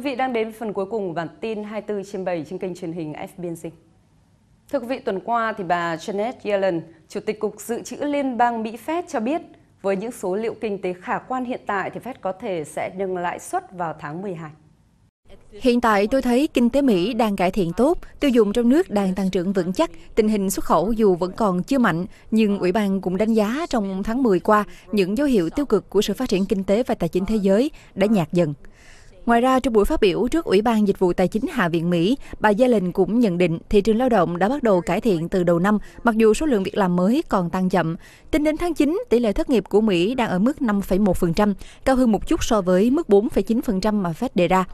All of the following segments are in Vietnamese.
Quý vị đang đến với phần cuối cùng của bản tin 24 trên 7 trên kênh truyền hình fbnc. Thưa quý vị, tuần qua thì bà Janet Yellen, Chủ tịch Cục Dự trữ Liên bang Mỹ Fed cho biết với những số liệu kinh tế khả quan hiện tại thì Fed có thể sẽ nâng lãi suất vào tháng 12. Hiện tại tôi thấy kinh tế Mỹ đang cải thiện tốt, tiêu dùng trong nước đang tăng trưởng vững chắc, tình hình xuất khẩu dù vẫn còn chưa mạnh, nhưng Ủy ban cũng đánh giá trong tháng 10 qua những dấu hiệu tiêu cực của sự phát triển kinh tế và tài chính thế giới đã nhạt dần. Ngoài ra, trong buổi phát biểu trước Ủy ban Dịch vụ Tài chính Hạ viện Mỹ, bà Yellen cũng nhận định thị trường lao động đã bắt đầu cải thiện từ đầu năm, mặc dù số lượng việc làm mới còn tăng chậm. Tính đến tháng 9, tỷ lệ thất nghiệp của Mỹ đang ở mức 5,1%, cao hơn một chút so với mức 4,9% mà Fed đề ra.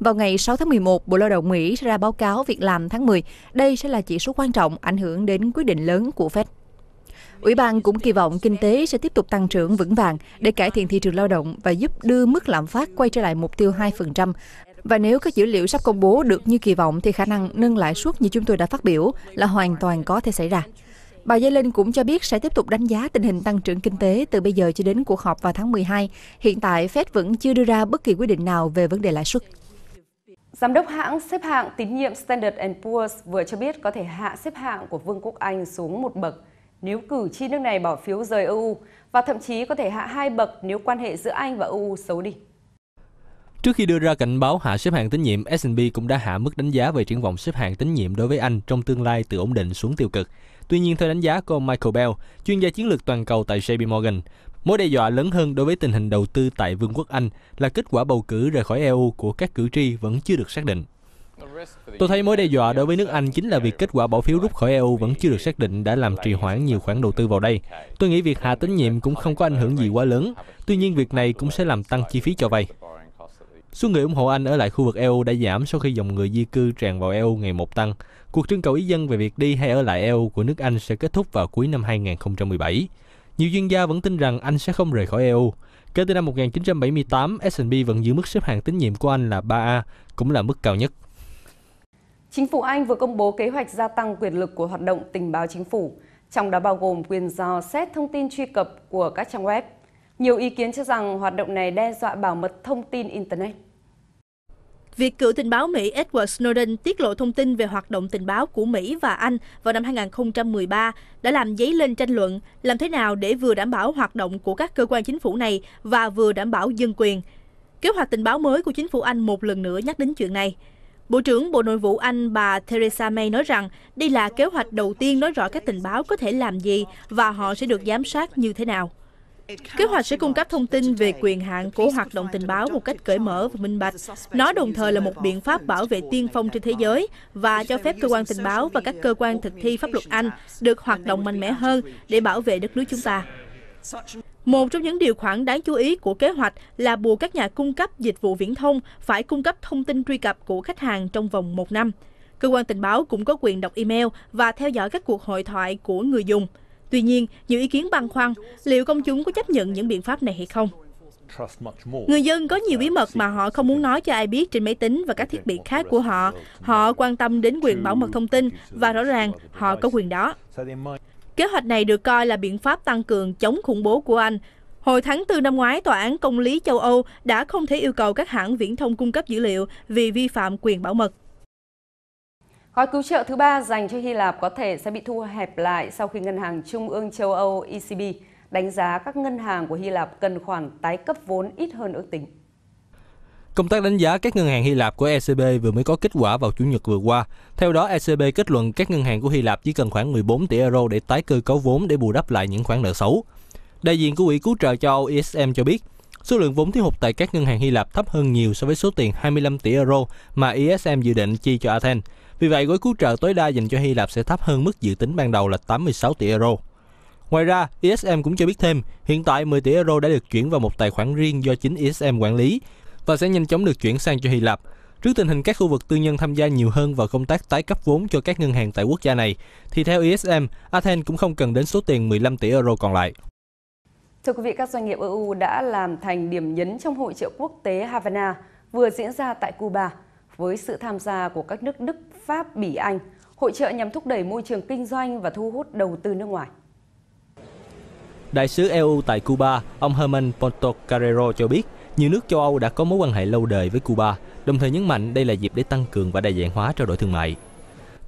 Vào ngày 6 tháng 11, Bộ Lao động Mỹ sẽ ra báo cáo việc làm tháng 10. Đây sẽ là chỉ số quan trọng ảnh hưởng đến quyết định lớn của Fed. Ủy ban cũng kỳ vọng kinh tế sẽ tiếp tục tăng trưởng vững vàng để cải thiện thị trường lao động và giúp đưa mức lạm phát quay trở lại mục tiêu 2%. Và nếu các dữ liệu sắp công bố được như kỳ vọng thì khả năng nâng lãi suất như chúng tôi đã phát biểu là hoàn toàn có thể xảy ra. Bà Yellen cũng cho biết sẽ tiếp tục đánh giá tình hình tăng trưởng kinh tế từ bây giờ cho đến cuộc họp vào tháng 12. Hiện tại, Fed vẫn chưa đưa ra bất kỳ quyết định nào về vấn đề lãi suất. Giám đốc hãng xếp hạng tín nhiệm Standard Poor's vừa cho biết có thể hạ xếp hạng của Vương quốc Anh xuống một bậc – nếu cử tri nước này bỏ phiếu rời EU và thậm chí có thể hạ hai bậc nếu quan hệ giữa Anh và EU xấu đi. Trước khi đưa ra cảnh báo hạ xếp hạng tín nhiệm, S&P cũng đã hạ mức đánh giá về triển vọng xếp hạng tín nhiệm đối với Anh trong tương lai từ ổn định xuống tiêu cực. Tuy nhiên, theo đánh giá của ông Michael Bell, chuyên gia chiến lược toàn cầu tại JP Morgan, mối đe dọa lớn hơn đối với tình hình đầu tư tại Vương quốc Anh là kết quả bầu cử rời khỏi EU của các cử tri vẫn chưa được xác định. Tôi thấy mối đe dọa đối với nước Anh chính là việc kết quả bỏ phiếu rút khỏi EU vẫn chưa được xác định đã làm trì hoãn nhiều khoản đầu tư vào đây. Tôi nghĩ việc hạ tín nhiệm cũng không có ảnh hưởng gì quá lớn, tuy nhiên việc này cũng sẽ làm tăng chi phí cho vay. Số người ủng hộ Anh ở lại khu vực EU đã giảm sau khi dòng người di cư tràn vào EU ngày một tăng. Cuộc trưng cầu ý dân về việc đi hay ở lại EU của nước Anh sẽ kết thúc vào cuối năm 2017. Nhiều chuyên gia vẫn tin rằng Anh sẽ không rời khỏi EU. Kể từ năm 1978, S&P vẫn giữ mức xếp hạng tín nhiệm của Anh là 3A, cũng là mức cao nhất. Chính phủ Anh vừa công bố kế hoạch gia tăng quyền lực của hoạt động tình báo chính phủ, trong đó bao gồm quyền dò xét thông tin truy cập của các trang web. Nhiều ý kiến cho rằng hoạt động này đe dọa bảo mật thông tin Internet. Việc cựu tình báo Mỹ Edward Snowden tiết lộ thông tin về hoạt động tình báo của Mỹ và Anh vào năm 2013 đã làm dấy lên tranh luận làm thế nào để vừa đảm bảo hoạt động của các cơ quan chính phủ này và vừa đảm bảo dân quyền. Kế hoạch tình báo mới của chính phủ Anh một lần nữa nhắc đến chuyện này. Bộ trưởng Bộ Nội vụ Anh bà Theresa May nói rằng đây là kế hoạch đầu tiên nói rõ các tình báo có thể làm gì và họ sẽ được giám sát như thế nào. Kế hoạch sẽ cung cấp thông tin về quyền hạn của hoạt động tình báo một cách cởi mở và minh bạch. Nó đồng thời là một biện pháp bảo vệ tiên phong trên thế giới và cho phép cơ quan tình báo và các cơ quan thực thi pháp luật Anh được hoạt động mạnh mẽ hơn để bảo vệ đất nước chúng ta. Một trong những điều khoản đáng chú ý của kế hoạch là buộc các nhà cung cấp dịch vụ viễn thông phải cung cấp thông tin truy cập của khách hàng trong vòng một năm. Cơ quan tình báo cũng có quyền đọc email và theo dõi các cuộc hội thoại của người dùng. Tuy nhiên, nhiều ý kiến băn khoăn liệu công chúng có chấp nhận những biện pháp này hay không. Người dân có nhiều bí mật mà họ không muốn nói cho ai biết trên máy tính và các thiết bị khác của họ. Họ quan tâm đến quyền bảo mật thông tin và rõ ràng họ có quyền đó. Kế hoạch này được coi là biện pháp tăng cường chống khủng bố của Anh. Hồi tháng 4 năm ngoái, Tòa án Công lý châu Âu đã không thể yêu cầu các hãng viễn thông cung cấp dữ liệu vì vi phạm quyền bảo mật. Gói cứu trợ thứ ba dành cho Hy Lạp có thể sẽ bị thu hẹp lại sau khi Ngân hàng Trung ương châu Âu ECB đánh giá các ngân hàng của Hy Lạp cần khoản tái cấp vốn ít hơn ước tính. Công tác đánh giá các ngân hàng Hy Lạp của ECB vừa mới có kết quả vào Chủ nhật vừa qua. Theo đó, ECB kết luận các ngân hàng của Hy Lạp chỉ cần khoảng 14 tỷ euro để tái cơ cấu vốn để bù đắp lại những khoản nợ xấu. Đại diện của Quỹ Cứu trợ châu Âu ESM cho biết, số lượng vốn thiếu hụt tại các ngân hàng Hy Lạp thấp hơn nhiều so với số tiền 25 tỷ euro mà ESM dự định chi cho Athens. Vì vậy, gói cứu trợ tối đa dành cho Hy Lạp sẽ thấp hơn mức dự tính ban đầu là 86 tỷ euro. Ngoài ra, ESM cũng cho biết thêm, hiện tại 10 tỷ euro đã được chuyển vào một tài khoản riêng do chính ESM quản lý, và sẽ nhanh chóng được chuyển sang cho Hy Lạp. Trước tình hình các khu vực tư nhân tham gia nhiều hơn vào công tác tái cấp vốn cho các ngân hàng tại quốc gia này, thì theo ISM, e Athens cũng không cần đến số tiền 15 tỷ euro còn lại. Thưa quý vị, các doanh nghiệp EU đã làm thành điểm nhấn trong hội trợ quốc tế Havana vừa diễn ra tại Cuba với sự tham gia của các nước Đức, Pháp, Bỉ, Anh. Hội trợ nhằm thúc đẩy môi trường kinh doanh và thu hút đầu tư nước ngoài. Đại sứ EU tại Cuba, ông Herman Portocarrero cho biết, nhiều nước châu Âu đã có mối quan hệ lâu đời với Cuba, đồng thời nhấn mạnh đây là dịp để tăng cường và đa dạng hóa trao đổi thương mại.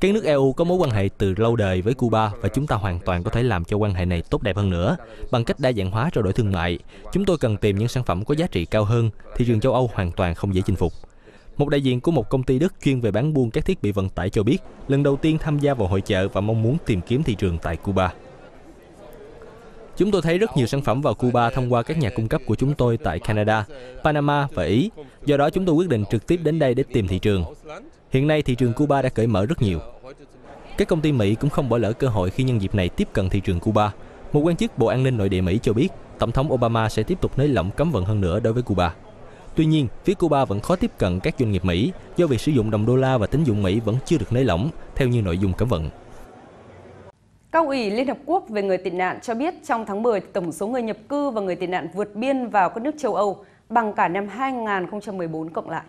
Các nước EU có mối quan hệ từ lâu đời với Cuba và chúng ta hoàn toàn có thể làm cho quan hệ này tốt đẹp hơn nữa bằng cách đa dạng hóa trao đổi thương mại. Chúng tôi cần tìm những sản phẩm có giá trị cao hơn, thị trường châu Âu hoàn toàn không dễ chinh phục. Một đại diện của một công ty Đức chuyên về bán buôn các thiết bị vận tải cho biết lần đầu tiên tham gia vào hội chợ và mong muốn tìm kiếm thị trường tại Cuba. Chúng tôi thấy rất nhiều sản phẩm vào Cuba thông qua các nhà cung cấp của chúng tôi tại Canada, Panama và Ý. Do đó chúng tôi quyết định trực tiếp đến đây để tìm thị trường. Hiện nay thị trường Cuba đã cởi mở rất nhiều. Các công ty Mỹ cũng không bỏ lỡ cơ hội khi nhân dịp này tiếp cận thị trường Cuba. Một quan chức Bộ An ninh Nội địa Mỹ cho biết, Tổng thống Obama sẽ tiếp tục nới lỏng cấm vận hơn nữa đối với Cuba. Tuy nhiên, phía Cuba vẫn khó tiếp cận các doanh nghiệp Mỹ do việc sử dụng đồng đô la và tín dụng Mỹ vẫn chưa được nới lỏng theo như nội dung cấm vận. Cao ủy Liên Hợp Quốc về người tị nạn cho biết trong tháng 10, tổng số người nhập cư và người tị nạn vượt biên vào các nước châu Âu bằng cả năm 2014 cộng lại.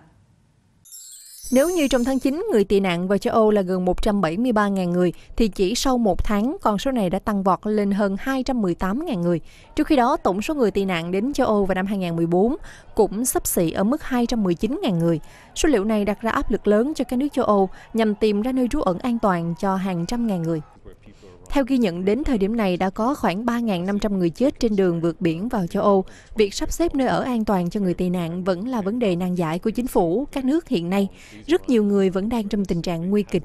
Nếu như trong tháng 9 người tị nạn vào châu Âu là gần 173.000 người thì chỉ sau một tháng con số này đã tăng vọt lên hơn 218.000 người. Trước khi đó, tổng số người tị nạn đến châu Âu vào năm 2014 cũng sắp xỉ ở mức 219.000 người. Số liệu này đặt ra áp lực lớn cho các nước châu Âu nhằm tìm ra nơi trú ẩn an toàn cho hàng trăm ngàn người. Theo ghi nhận, đến thời điểm này đã có khoảng 3.500 người chết trên đường vượt biển vào châu Âu. Việc sắp xếp nơi ở an toàn cho người tị nạn vẫn là vấn đề nan giải của chính phủ, các nước hiện nay. Rất nhiều người vẫn đang trong tình trạng nguy kịch.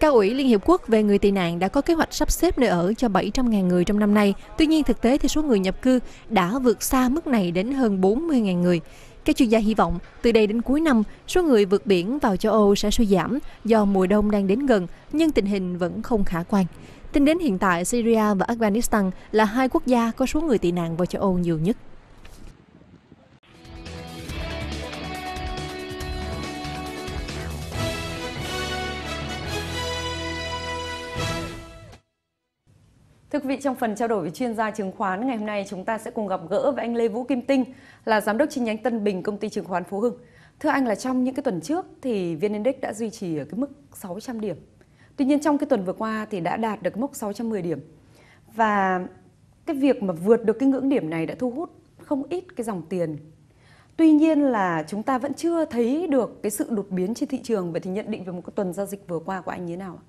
Cao ủy Liên Hiệp Quốc về người tị nạn đã có kế hoạch sắp xếp nơi ở cho 700.000 người trong năm nay. Tuy nhiên, thực tế thì số người nhập cư đã vượt xa mức này đến hơn 40.000 người. Các chuyên gia hy vọng từ đây đến cuối năm, số người vượt biển vào châu Âu sẽ suy giảm do mùa đông đang đến gần, nhưng tình hình vẫn không khả quan. Tính đến hiện tại, Syria và Afghanistan là hai quốc gia có số người tị nạn vào châu Âu nhiều nhất. Thưa quý vị, trong phần trao đổi với chuyên gia chứng khoán ngày hôm nay chúng ta sẽ cùng gặp gỡ với anh Lê Vũ Kim Tinh là giám đốc chi nhánh Tân Bình công ty chứng khoán Phú Hưng. Thưa anh là trong những cái tuần trước thì VN Index đã duy trì ở cái mức 600 điểm. Tuy nhiên trong cái tuần vừa qua thì đã đạt được mốc 610 điểm. Và cái việc mà vượt được cái ngưỡng điểm này đã thu hút không ít cái dòng tiền. Tuy nhiên là chúng ta vẫn chưa thấy được cái sự đột biến trên thị trường. Vậy thì nhận định về một cái tuần giao dịch vừa qua của anh như thế nào ạ?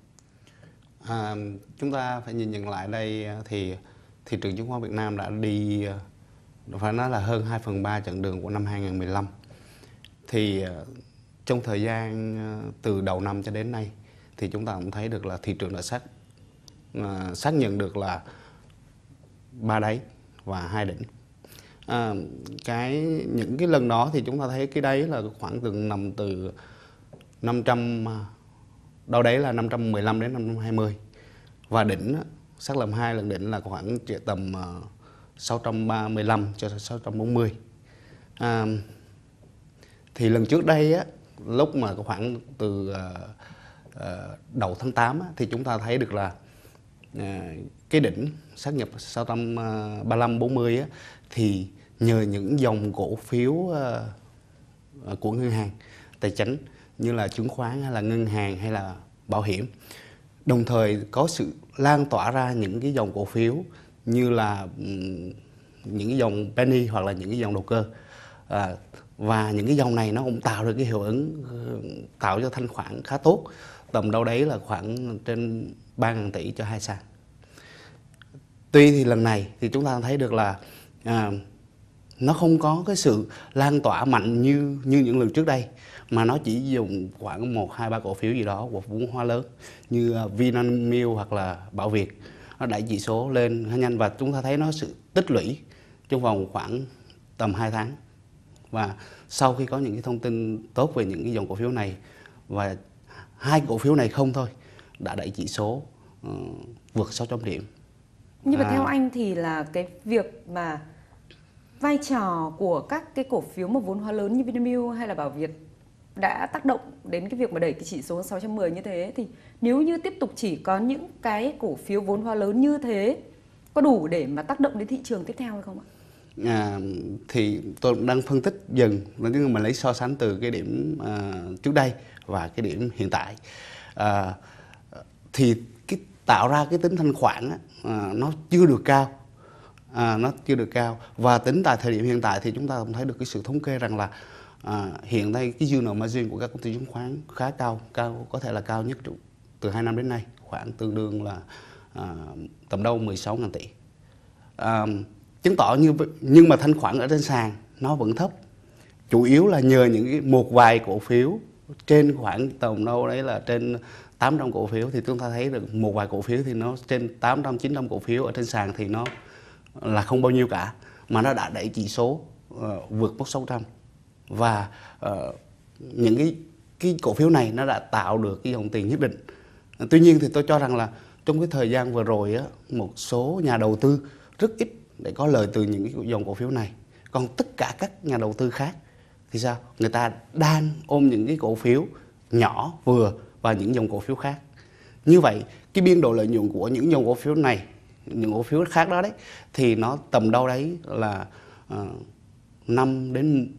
À, chúng ta phải nhìn nhận lại đây à, thì thị trường chứng khoán Việt Nam đã đi à, phải nói là hơn 2 phần 3 chặng đường của năm 2015 thì à, trong thời gian từ đầu năm cho đến nay thì chúng ta cũng thấy được là thị trường đã xác xác nhận được là ba đáy và hai đỉnh à, cái những cái lần đó thì chúng ta thấy cái đáy là khoảng từ nằm từ 500 đâu đấy là 515 đến 520 và đỉnh xác lầm hai lần đỉnh là khoảng tầm 635 ờ, cho 640 à, thì lần trước đây á lúc mà khoảng từ uh, đầu tháng 8 á, thì chúng ta thấy được là uh, cái đỉnh xác nhập 635 40 á, thì nhờ những dòng cổ phiếu uh, của ngân hàng tài chính như là chứng khoán hay là ngân hàng hay là bảo hiểm đồng thời có sự lan tỏa ra những cái dòng cổ phiếu như là những cái dòng penny hoặc là những cái dòng đầu cơ à, và những cái dòng này nó cũng tạo được cái hiệu ứng ờ, tạo cho thanh khoản khá tốt tầm đâu đấy là khoảng trên 3.000 tỷ cho hai sàn tuy thì lần này thì chúng ta thấy được là à, nó không có cái sự lan tỏa mạnh như như những lần trước đây mà nó chỉ dùng khoảng một hai ba cổ phiếu gì đó của vốn hóa lớn như à, Vinamilk hoặc là Bảo Việt nó đẩy chỉ số lên khá nhanh và chúng ta thấy nó sự tích lũy trong vòng khoảng tầm 2 tháng và sau khi có những cái thông tin tốt về những cái dòng cổ phiếu này và hai cổ phiếu này không thôi đã đẩy chỉ số uh, vượt 600 điểm. Nhưng à. theo anh thì là cái việc mà vai trò của các cái cổ phiếu mà vốn hóa lớn như Vinamilk hay là Bảo Việt đã tác động đến cái việc mà đẩy cái chỉ số 610 như thế thì nếu như tiếp tục chỉ có những cái cổ phiếu vốn hóa lớn như thế có đủ để mà tác động đến thị trường tiếp theo hay không ạ? À, thì tôi đang phân tích dần nhưng mà lấy so sánh từ cái điểm à, trước đây và cái điểm hiện tại à, thì cái tạo ra cái tính thanh khoản á, à, nó chưa được cao à, nó chưa được cao và tính tại thời điểm hiện tại thì chúng ta cũng thấy được cái sự thống kê rằng là à, hiện nay cái dư nợ margin của các công ty chứng khoán khá cao cao có thể là cao nhất từ 2 năm đến nay khoảng tương đương là à, tầm đâu 16 ngàn tỷ à, chứng tỏ như nhưng mà thanh khoản ở trên sàn nó vẫn thấp chủ yếu là nhờ những một vài cổ phiếu trên khoảng tầm đâu đấy là trên 800 cổ phiếu thì chúng ta thấy được một vài cổ phiếu thì nó trên 800 900 cổ phiếu ở trên sàn thì nó là không bao nhiêu cả mà nó đã đẩy chỉ số uh, vượt mốc 600 và uh, những cái cái cổ phiếu này nó đã tạo được cái dòng tiền nhất định tuy nhiên thì tôi cho rằng là trong cái thời gian vừa rồi á, một số nhà đầu tư rất ít để có lời từ những cái dòng cổ phiếu này còn tất cả các nhà đầu tư khác thì sao người ta đang ôm những cái cổ phiếu nhỏ vừa và những dòng cổ phiếu khác như vậy cái biên độ lợi nhuận của những dòng cổ phiếu này những cổ phiếu khác đó đấy thì nó tầm đâu đấy là uh, ờ, 5 đến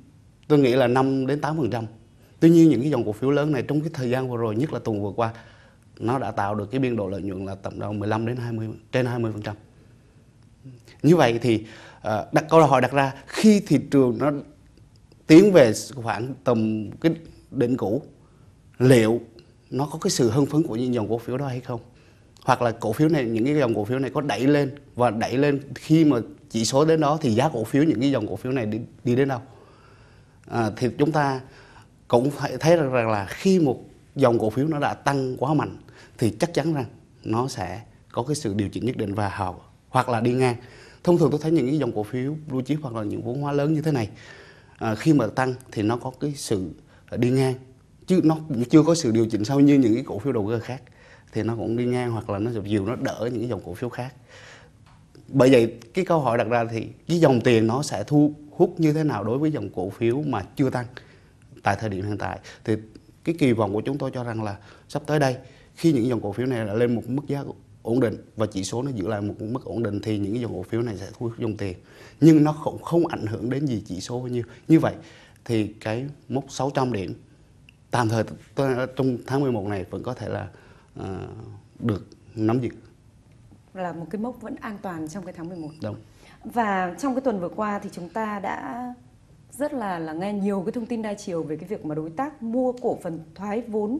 tôi nghĩ là 5 đến 8%. Tuy nhiên những cái dòng cổ phiếu lớn này trong cái thời gian vừa rồi nhất là tuần vừa qua nó đã tạo được cái biên độ lợi nhuận là tầm đâu 15 đến 20 trên 20%. Như vậy thì ờ, đặt câu hỏi đặt ra khi thị trường nó tiến về khoảng tầm cái đỉnh cũ liệu nó có cái sự hưng phấn của những dòng cổ phiếu đó hay không? hoặc là cổ phiếu này những cái dòng cổ phiếu này có đẩy lên và đẩy lên khi mà chỉ số đến đó thì giá cổ phiếu những cái dòng cổ phiếu này đi, đi đến đâu à, thì chúng ta cũng phải thấy rằng, rằng là khi một dòng cổ phiếu nó đã tăng quá mạnh thì chắc chắn rằng nó sẽ có cái sự điều chỉnh nhất định và hào hoặc là đi ngang thông thường tôi thấy những cái dòng cổ phiếu blue chip hoặc là những vốn hóa lớn như thế này à, khi mà tăng thì nó có cái sự đi ngang chứ nó chưa có sự điều chỉnh sau như những cái cổ phiếu đầu cơ khác thì nó cũng đi ngang hoặc là nó dịu nó đỡ những cái dòng cổ phiếu khác bởi vậy cái câu hỏi đặt ra thì cái dòng tiền nó sẽ thu hút như thế nào đối với dòng cổ phiếu mà chưa tăng tại thời điểm hiện tại thì cái kỳ vọng của chúng tôi cho rằng là sắp tới đây khi những dòng cổ phiếu này đã lên một mức giá ổn định và chỉ số nó giữ lại một mức ổn định thì những dòng cổ phiếu này sẽ thu hút dòng tiền nhưng nó không không ảnh hưởng đến gì chỉ số bao nhiêu như vậy thì cái mốc 600 điểm tạm thời trong tháng 11 này vẫn có thể là uh, được nắm giữ là một cái mốc vẫn an toàn trong cái tháng 11 đúng và trong cái tuần vừa qua thì chúng ta đã rất là là nghe nhiều cái thông tin đa chiều về cái việc mà đối tác mua cổ phần thoái vốn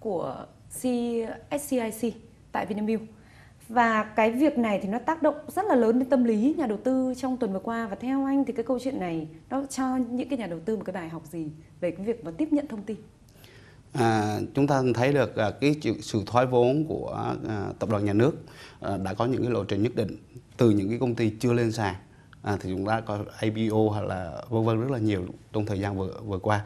của CSCIC tại Vinamilk. Và cái việc này thì nó tác động rất là lớn đến tâm lý nhà đầu tư trong tuần vừa qua và theo anh thì cái câu chuyện này nó cho những cái nhà đầu tư một cái bài học gì về cái việc mà tiếp nhận thông tin? À, chúng ta thấy được à, cái sự thoái vốn của à, tập đoàn nhà nước à, đã có những cái lộ trình nhất định từ những cái công ty chưa lên sàn à, thì chúng ta có IPO hoặc là vân vân rất là nhiều trong thời gian vừa vừa qua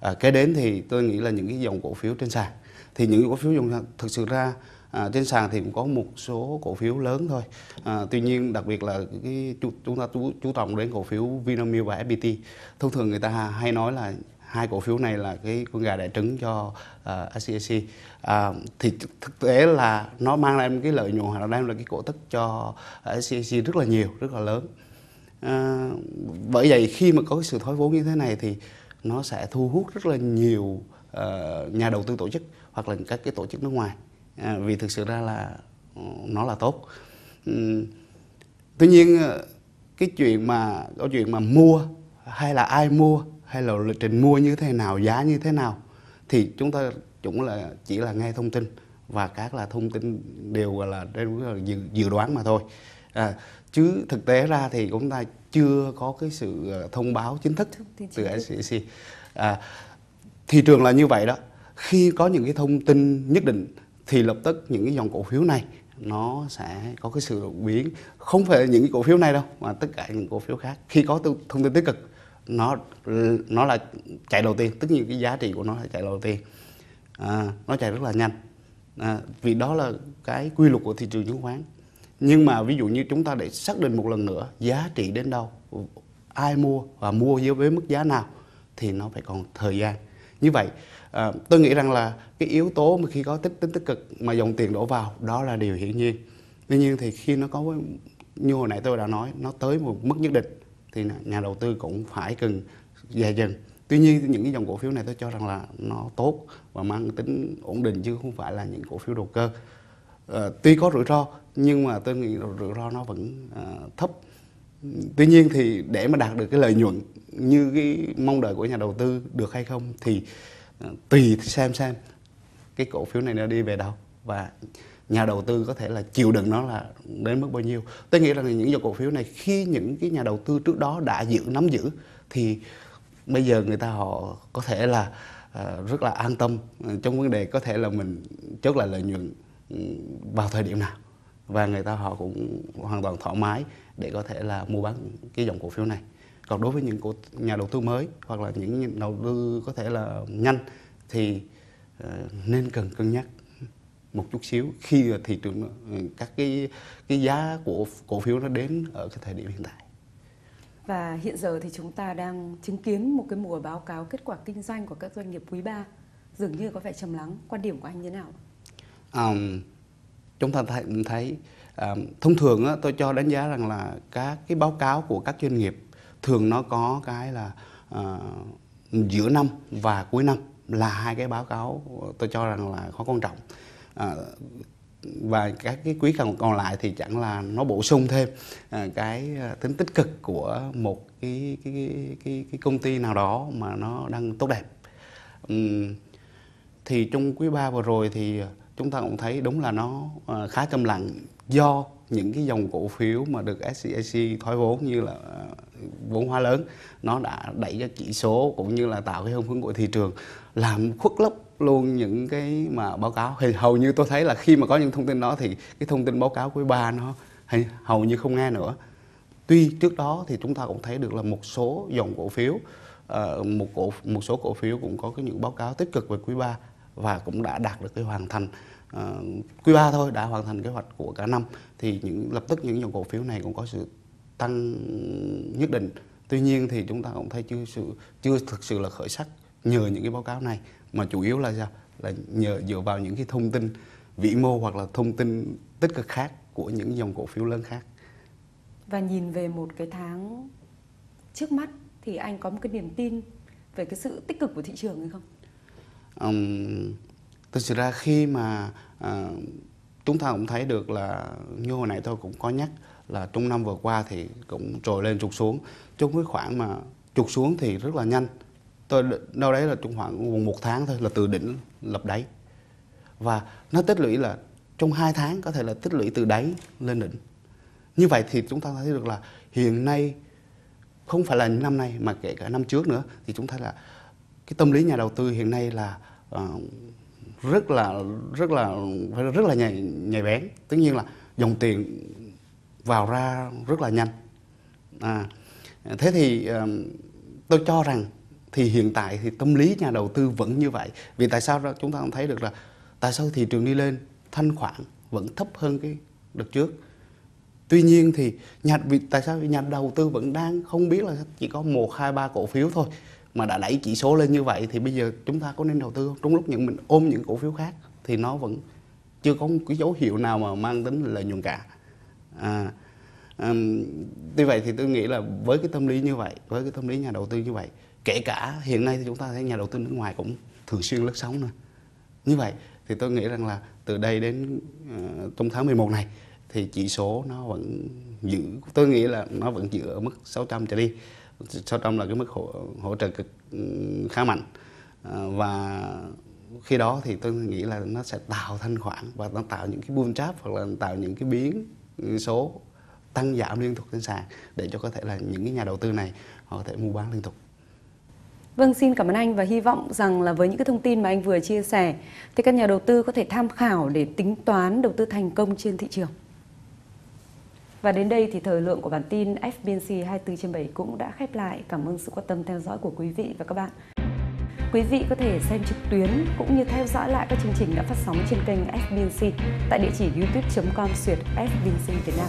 à, kế đến thì tôi nghĩ là những cái dòng cổ phiếu trên sàn thì những cổ phiếu dùng thực sự ra à, trên sàn thì cũng có một số cổ phiếu lớn thôi à, tuy nhiên đặc biệt là cái chúng ta chú, chú trọng đến cổ phiếu Vinamilk và FPT thông thường người ta hay nói là hai cổ phiếu này là cái con gà đẻ trứng cho uh, uh, thì thực tế là nó mang lại cái lợi nhuận hoặc là đem lại cái cổ tức cho ờ, SCAC e rất là nhiều rất là lớn uh, bởi vậy khi mà có cái sự thoái vốn như thế này thì nó sẽ thu hút rất là nhiều uh, nhà đầu tư tổ chức hoặc là các cái tổ chức nước ngoài uh, vì thực sự ra là ừ, nó là tốt um, tuy nhiên cái chuyện mà câu chuyện mà mua hay là ai mua hay là lịch trình mua như thế nào giá như thế nào thì chúng ta cũng là chỉ là nghe thông tin và các là thông tin đều là dự, dự đoán mà thôi à, chứ thực tế ra thì chúng ta chưa có cái sự ờ, thông báo chính thức từ SEC e à, thị trường là như vậy đó khi có những cái thông tin nhất định thì lập tức những cái dòng cổ phiếu này nó sẽ có cái sự đột biến không phải những cái cổ phiếu này đâu mà tất cả những cổ phiếu khác khi có thông tin tích cực nó nó là chạy đầu tiên tất nhiên cái giá trị của nó là chạy đầu tiên à, nó chạy rất là nhanh à, vì đó là cái quy luật của thị trường chứng khoán nhưng mà ví dụ như chúng ta để xác định một lần nữa giá trị đến đâu ai mua và mua với mức giá nào thì nó phải còn thời gian như vậy à, tôi nghĩ rằng là cái yếu tố mà khi có tích tính tích cực mà dòng tiền đổ vào đó là điều hiển nhiên tuy nhiên thì khi nó có như hồi nãy tôi đã nói nó tới một mức nhất định thì nhà đầu tư cũng phải cần dè dần tuy nhiên những cái dòng cổ phiếu này tôi cho rằng là nó tốt và mang tính ổn định chứ không phải là những cổ phiếu đầu cơ à, tuy có rủi ro nhưng mà tôi nghĩ rủi ro nó vẫn à, thấp tuy nhiên thì để mà đạt được cái lợi nhuận như cái mong đợi của nhà đầu tư được hay không thì à, tùy xem xem cái cổ phiếu này nó đi về đâu và nhà đầu tư có thể là chịu đựng nó là đến mức bao nhiêu tôi nghĩ rằng những dòng cổ phiếu này khi những cái nhà đầu tư trước đó đã giữ nắm giữ thì bây giờ người ta họ có thể là à, rất là an tâm à, trong vấn đề có thể là mình chốt lại lợi nhuận ừ, vào thời điểm nào và người ta họ cũng hoàn toàn thoải mái để có thể là mua bán cái dòng cổ phiếu này còn đối với những cổ nhà đầu tư mới hoặc là những đầu tư có thể là nhanh thì à, nên cần cân nhắc một chút xíu khi thị trường ừ, các cái cái giá của cổ phiếu nó đến ở cái thời điểm hiện tại. Và hiện giờ thì chúng ta đang chứng kiến một cái mùa báo cáo kết quả kinh doanh của các doanh nghiệp quý 3 dường như có vẻ trầm lắng. Quan điểm của anh như thế nào? Um, chúng ta thấy, thấy um, thông thường á, tôi cho đánh giá rằng là các cái báo cáo của các doanh nghiệp thường nó có cái là uh, giữa năm và cuối năm là hai cái báo cáo tôi cho rằng là khó quan trọng à, và các cái quý còn còn lại thì chẳng là nó bổ sung thêm à, cái à, tính tích cực của một cái cái cái cái công ty nào đó mà nó đang tốt đẹp uhm, thì trong quý ba vừa rồi thì chúng ta cũng thấy đúng là nó à, khá trầm lặng do những cái dòng cổ phiếu mà được SCAC e thoái vốn như là à, vốn hóa lớn nó đã đẩy cho chỉ số cũng như là tạo cái hưng hướng của thị trường làm khuất lấp luôn những cái mà báo cáo thì hầu như tôi thấy là khi mà có những thông tin đó thì cái thông tin báo cáo quý ba nó hay hầu như không nghe nữa tuy trước đó thì chúng ta cũng thấy được là một số dòng cổ phiếu ờ, một cổ một số cổ phiếu cũng có cái những báo cáo tích cực về quý 3 và cũng đã đạt được cái hoàn thành ờ, quý 3 thôi đã hoàn thành kế hoạch của cả năm thì những lập tức những dòng cổ phiếu này cũng có sự tăng nhất định tuy nhiên thì chúng ta cũng thấy chưa sự chưa thực sự là khởi sắc nhờ những cái báo cáo này mà chủ yếu là sao là nhờ dựa vào những cái thông tin vĩ mô hoặc là thông tin tích cực khác của những dòng cổ phiếu lớn khác và nhìn về một cái tháng trước mắt thì anh có một cái niềm tin về cái sự tích cực của thị trường hay không? Um, thực sự ra khi mà uh, chúng ta cũng thấy được là như hồi nãy tôi cũng có nhắc là trong năm vừa qua thì cũng trồi lên trục xuống trong cái khoảng mà trục xuống thì rất là nhanh tôi đâu đấy là trong khoảng một tháng thôi là từ đỉnh lập đáy và nó tích lũy là trong hai tháng có thể là tích lũy từ đáy lên đỉnh như vậy thì chúng ta thấy được là hiện nay không phải là những năm nay mà kể cả năm trước nữa thì chúng ta là cái tâm lý nhà đầu tư hiện nay là uh, rất là rất là rất là nhạy nhạy bén tất nhiên là dòng tiền vào ra rất là nhanh à, thế thì uh, tôi cho rằng thì hiện tại thì tâm lý nhà đầu tư vẫn như vậy vì tại sao chúng ta không thấy được là tại sao thị trường đi lên thanh khoản vẫn thấp hơn cái đợt trước tuy nhiên thì nhà vì tại sao nhà đầu tư vẫn đang không biết là chỉ có một hai ba cổ phiếu thôi mà đã đẩy chỉ số lên như vậy thì bây giờ chúng ta có nên đầu tư không trong lúc những mình ôm những cổ phiếu khác thì nó vẫn chưa có một cái dấu hiệu nào mà mang tính lợi nhuận cả à, um, tuy vậy thì tôi nghĩ là với cái tâm lý như vậy với cái tâm lý nhà đầu tư như vậy kể cả hiện nay thì chúng ta thấy nhà đầu tư nước ngoài cũng thường xuyên lướt sóng nữa như vậy thì tôi nghĩ rằng là từ đây đến uh, trong tháng 11 này thì chỉ số nó vẫn giữ tôi nghĩ là nó vẫn giữ ở mức 600 trở đi 600 là cái mức hỗ, hỗ trợ cực ừ, khá mạnh ờ, và khi đó thì tôi nghĩ là nó sẽ tạo thanh khoản và nó tạo những cái boom trap hoặc là tạo những cái biến số tăng giảm liên tục trên sàn để cho có thể là những cái nhà đầu tư này họ có thể mua bán liên tục Vâng, xin cảm ơn anh và hy vọng rằng là với những cái thông tin mà anh vừa chia sẻ thì các nhà đầu tư có thể tham khảo để tính toán đầu tư thành công trên thị trường. Và đến đây thì thời lượng của bản tin FBNC 24 trên 7 cũng đã khép lại. Cảm ơn sự quan tâm theo dõi của quý vị và các bạn. Quý vị có thể xem trực tuyến cũng như theo dõi lại các chương trình đã phát sóng trên kênh FBNC tại địa chỉ youtube.com xuyệt FBNC Việt Nam.